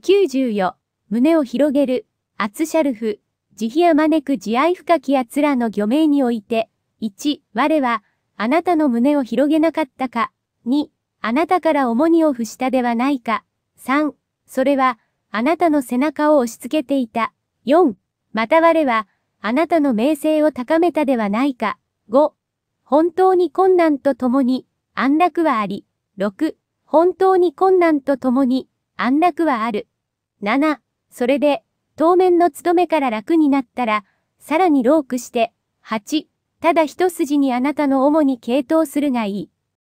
9 4胸を広げる、アツシャルフ、慈悲や招く慈愛深きつらの漁名において、1、我は、あなたの胸を広げなかったか、2、あなたから重荷を付したではないか、3、それは、あなたの背中を押し付けていた、4、また我は、あなたの名声を高めたではないか、5、本当に困難とともに、安楽はあり、6、本当に困難とともに、安楽はある。7、それで、当面の務めから楽になったら、さらにロークして、8、ただ一筋にあなたの主に傾倒するがいい。